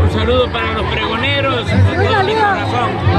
Un saludo para los pregoneros de todo mi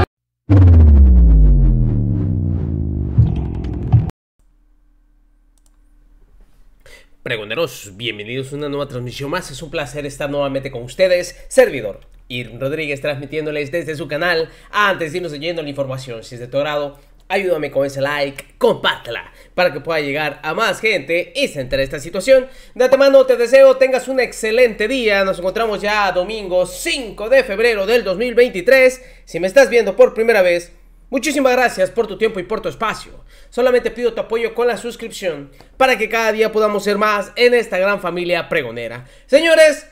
Pregoneros, bienvenidos a una nueva transmisión más. Es un placer estar nuevamente con ustedes. Servidor Ir Rodríguez transmitiéndoles desde su canal. Antes de irnos leyendo la información, si es de tu grado, ayúdame con ese like, compártela para que pueda llegar a más gente y centrar esta situación. De mano, te deseo tengas un excelente día. Nos encontramos ya domingo 5 de febrero del 2023. Si me estás viendo por primera vez, Muchísimas gracias por tu tiempo y por tu espacio. Solamente pido tu apoyo con la suscripción para que cada día podamos ser más en esta gran familia pregonera. Señores,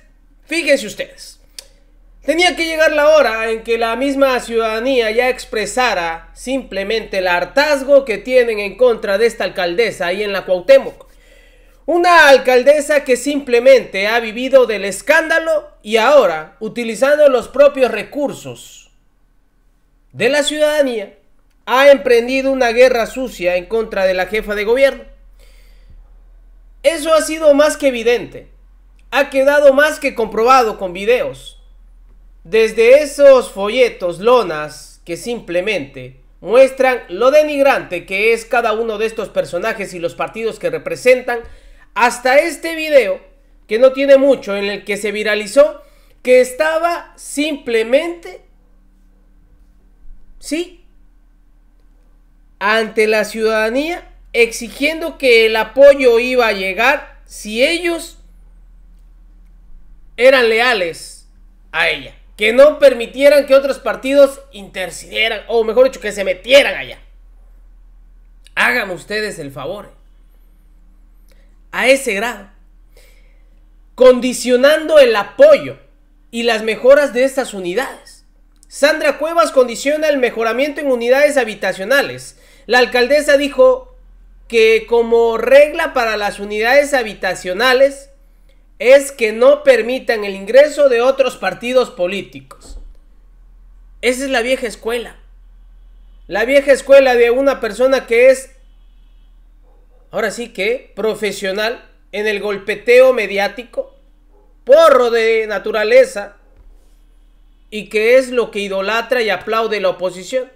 fíjense ustedes. Tenía que llegar la hora en que la misma ciudadanía ya expresara simplemente el hartazgo que tienen en contra de esta alcaldesa ahí en la Cuauhtémoc. Una alcaldesa que simplemente ha vivido del escándalo y ahora, utilizando los propios recursos de la ciudadanía, ha emprendido una guerra sucia en contra de la jefa de gobierno. Eso ha sido más que evidente. Ha quedado más que comprobado con videos desde esos folletos, lonas, que simplemente muestran lo denigrante que es cada uno de estos personajes y los partidos que representan, hasta este video, que no tiene mucho, en el que se viralizó, que estaba simplemente, sí, ante la ciudadanía, exigiendo que el apoyo iba a llegar si ellos eran leales a ella que no permitieran que otros partidos intercedieran, o mejor dicho, que se metieran allá. Háganme ustedes el favor. A ese grado. Condicionando el apoyo y las mejoras de estas unidades. Sandra Cuevas condiciona el mejoramiento en unidades habitacionales. La alcaldesa dijo que como regla para las unidades habitacionales, es que no permitan el ingreso de otros partidos políticos. Esa es la vieja escuela. La vieja escuela de una persona que es, ahora sí que, profesional en el golpeteo mediático, porro de naturaleza, y que es lo que idolatra y aplaude la oposición.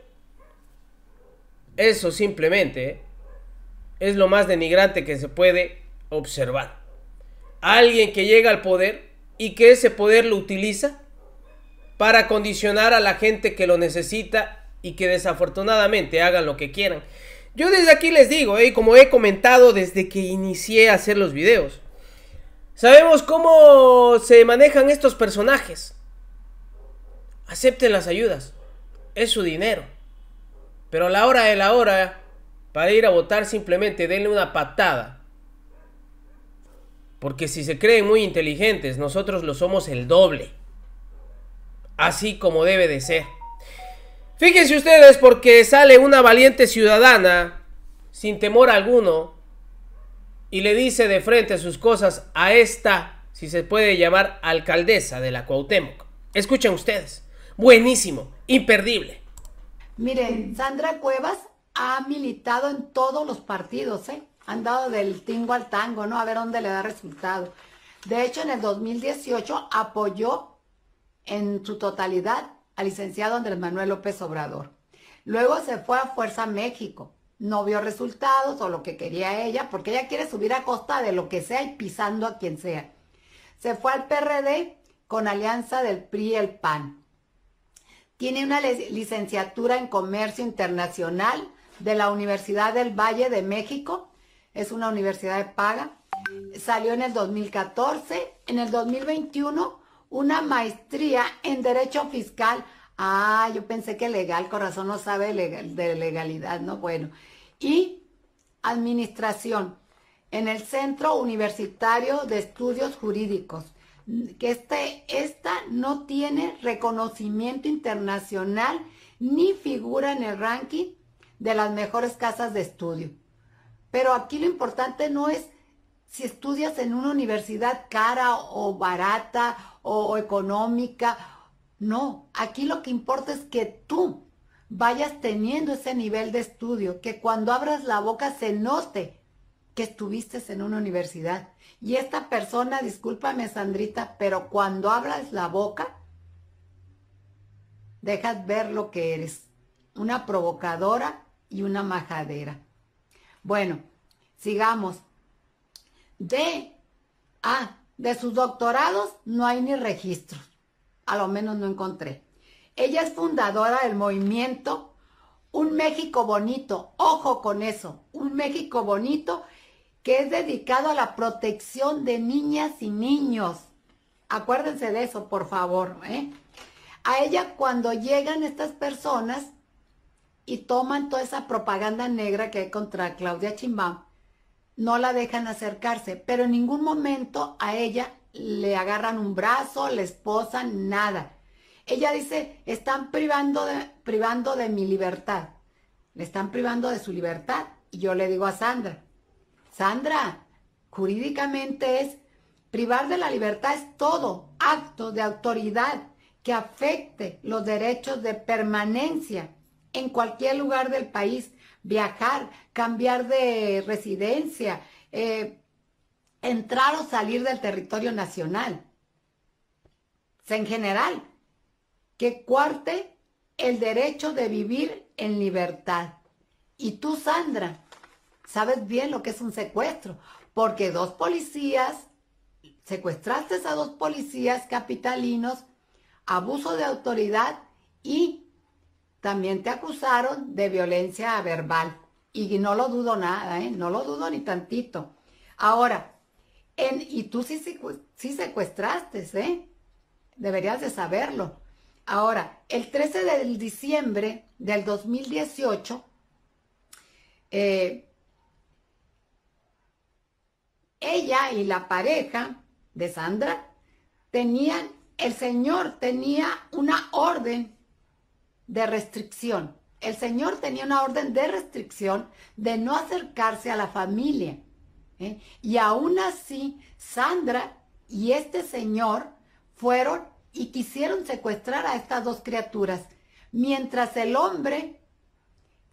Eso simplemente eh, es lo más denigrante que se puede observar alguien que llega al poder y que ese poder lo utiliza para condicionar a la gente que lo necesita y que desafortunadamente hagan lo que quieran. Yo desde aquí les digo, eh, y como he comentado desde que inicié a hacer los videos, sabemos cómo se manejan estos personajes. Acepten las ayudas, es su dinero. Pero a la hora de la hora, para ir a votar simplemente denle una patada porque si se creen muy inteligentes, nosotros lo somos el doble. Así como debe de ser. Fíjense ustedes porque sale una valiente ciudadana, sin temor alguno, y le dice de frente sus cosas a esta, si se puede llamar, alcaldesa de la Cuauhtémoc. Escuchen ustedes. Buenísimo, imperdible. Miren, Sandra Cuevas ha militado en todos los partidos, ¿eh? han dado del tingo al tango, ¿no? A ver dónde le da resultado. De hecho, en el 2018 apoyó en su totalidad al licenciado Andrés Manuel López Obrador. Luego se fue a Fuerza México. No vio resultados o lo que quería ella, porque ella quiere subir a costa de lo que sea y pisando a quien sea. Se fue al PRD con alianza del PRI y el PAN. Tiene una licenciatura en Comercio Internacional de la Universidad del Valle de México es una universidad de paga. Salió en el 2014, en el 2021 una maestría en Derecho Fiscal. Ah, yo pensé que legal, corazón no sabe de legalidad, ¿no? Bueno. Y Administración en el Centro Universitario de Estudios Jurídicos, que este, esta no tiene reconocimiento internacional ni figura en el ranking de las mejores casas de estudio. Pero aquí lo importante no es si estudias en una universidad cara o barata o, económica. No, aquí lo que importa es que tú vayas teniendo ese nivel de estudio, que cuando abras la boca se note que estuviste en una universidad. Y esta persona, discúlpame Sandrita, pero cuando abras la boca, dejas ver lo que eres, una provocadora y una majadera. Bueno, sigamos. De, a ah, de sus doctorados no hay ni registros. A lo menos no encontré. Ella es fundadora del movimiento Un México Bonito. Ojo con eso. Un México Bonito que es dedicado a la protección de niñas y niños. Acuérdense de eso, por favor. ¿eh? A ella cuando llegan estas personas, y toman toda esa propaganda negra que hay contra Claudia Chimbao, no la dejan acercarse, pero en ningún momento a ella le agarran un brazo, le esposan, nada. Ella dice, están privando de, privando de mi libertad, le están privando de su libertad. Y yo le digo a Sandra, Sandra, jurídicamente es privar de la libertad es todo acto de autoridad que afecte los derechos de permanencia en cualquier lugar del país, viajar, cambiar de residencia, eh, entrar o salir del territorio nacional. En general, que cuarte el derecho de vivir en libertad. Y tú, Sandra, sabes bien lo que es un secuestro, porque dos policías, secuestraste a dos policías capitalinos, abuso de autoridad y también te acusaron de violencia verbal. Y no lo dudo nada, ¿eh? No lo dudo ni tantito. Ahora, y tú sí, secuestraste, ¿eh? Deberías de saberlo. Ahora, el 13 de diciembre del 2018, eh, ella y la pareja de Sandra tenían, el señor tenía una orden de restricción. El Señor tenía una orden de restricción de no acercarse a la familia. ¿eh? Y aún así, Sandra y este señor fueron y quisieron secuestrar a estas dos criaturas. Mientras el hombre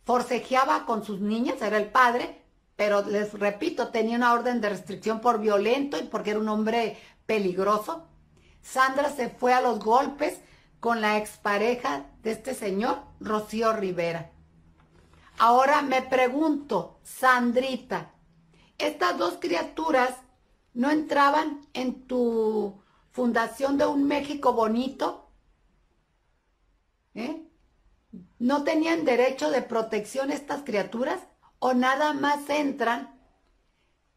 forcejeaba con sus niñas, era el padre, pero les repito, tenía una orden de restricción por violento y porque era un hombre peligroso. Sandra se fue a los golpes con la expareja de este señor, Rocío Rivera. Ahora me pregunto, Sandrita, estas dos criaturas no entraban en tu fundación de un México bonito? ¿Eh? ¿No tenían derecho de protección estas criaturas? ¿O nada más entran,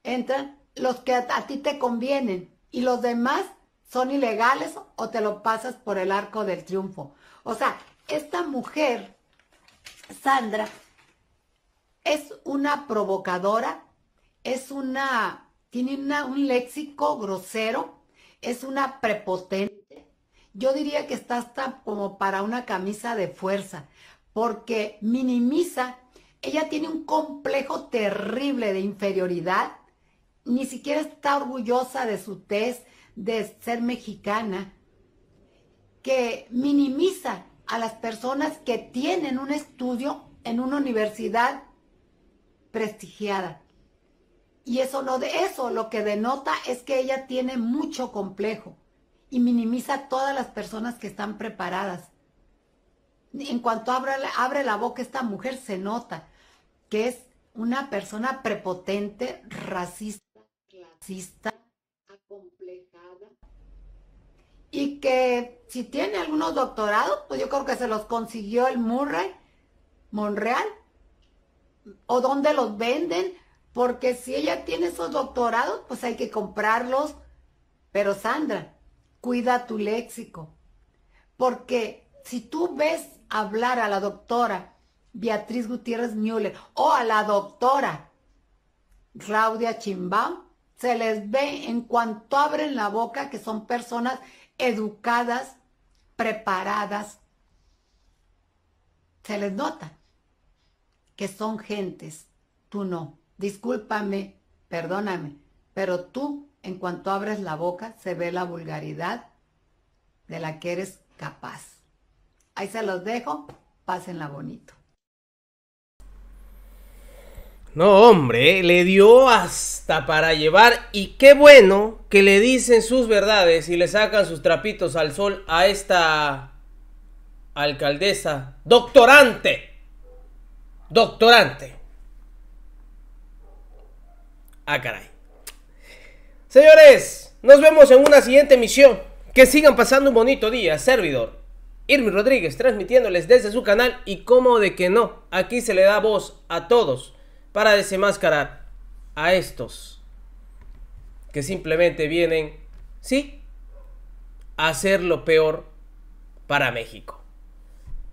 entran los que a, a ti te convienen y los demás son ilegales o te lo pasas por el arco del triunfo. O sea, esta mujer, Sandra, es una provocadora, es una, tiene un léxico grosero, es una prepotente. Yo diría que está hasta como para una camisa de fuerza, porque minimiza, ella tiene un complejo terrible de inferioridad, ni siquiera está orgullosa de su test, de ser mexicana que minimiza a las personas que tienen un estudio en una universidad prestigiada. Y eso no de eso lo que denota es que ella tiene mucho complejo y minimiza a todas las personas que están preparadas. En cuanto abre, abre la boca esta mujer se nota que es una persona prepotente, racista, clasista, complejada y que si tiene algunos doctorados, pues yo creo que se los consiguió el Murray, Monreal, o dónde los venden, porque si ella tiene esos doctorados, pues hay que comprarlos. Pero Sandra, cuida tu léxico, porque si tú ves hablar a la doctora Beatriz Gutiérrez Müller o a la doctora Claudia Chimbao, se les ve en cuanto abren la boca que son personas educadas, preparadas. Se les nota que son gentes, tú no. Discúlpame, perdóname, pero tú en cuanto abres la boca se ve la vulgaridad de la que eres capaz. Ahí se los dejo, pásenla bonito. No, hombre, le dio hasta para llevar y qué bueno que le dicen sus verdades y le sacan sus trapitos al sol a esta alcaldesa doctorante. Doctorante. Ah, caray. Señores, nos vemos en una siguiente misión. Que sigan pasando un bonito día, servidor. Irmi Rodríguez transmitiéndoles desde su canal y cómo de que no, aquí se le da voz a todos para desmascarar a estos que simplemente vienen, sí, a hacer lo peor para México.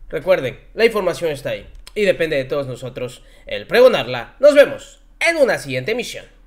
Recuerden, la información está ahí y depende de todos nosotros el pregonarla. Nos vemos en una siguiente misión.